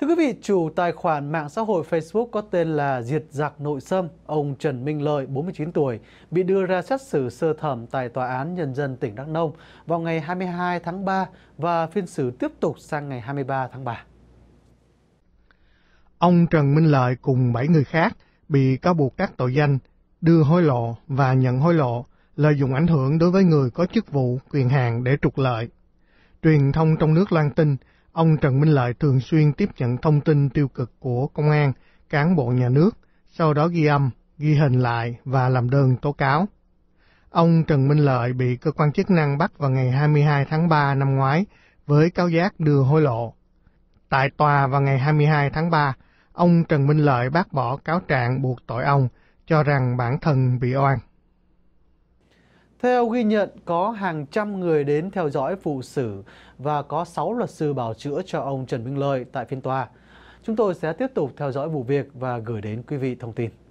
Thưa quý vị, chủ tài khoản mạng xã hội Facebook có tên là Diệt Giặc Nội Sâm, ông Trần Minh Lợi, 49 tuổi, bị đưa ra xét xử sơ thẩm tại Tòa án Nhân dân tỉnh Đắk Nông vào ngày 22 tháng 3 và phiên xử tiếp tục sang ngày 23 tháng 3. Ông Trần Minh Lợi cùng 7 người khác bị cáo buộc các tội danh đưa hối lộ và nhận hối lộ, lợi dụng ảnh hưởng đối với người có chức vụ, quyền hạn để trục lợi. Truyền thông trong nước loan tin Ông Trần Minh Lợi thường xuyên tiếp nhận thông tin tiêu cực của công an, cán bộ nhà nước, sau đó ghi âm, ghi hình lại và làm đơn tố cáo. Ông Trần Minh Lợi bị cơ quan chức năng bắt vào ngày 22 tháng 3 năm ngoái với cáo giác đưa hối lộ. Tại tòa vào ngày 22 tháng 3, ông Trần Minh Lợi bác bỏ cáo trạng buộc tội ông, cho rằng bản thân bị oan. Theo ghi nhận, có hàng trăm người đến theo dõi vụ xử và có 6 luật sư bảo chữa cho ông Trần Minh Lợi tại phiên tòa. Chúng tôi sẽ tiếp tục theo dõi vụ việc và gửi đến quý vị thông tin.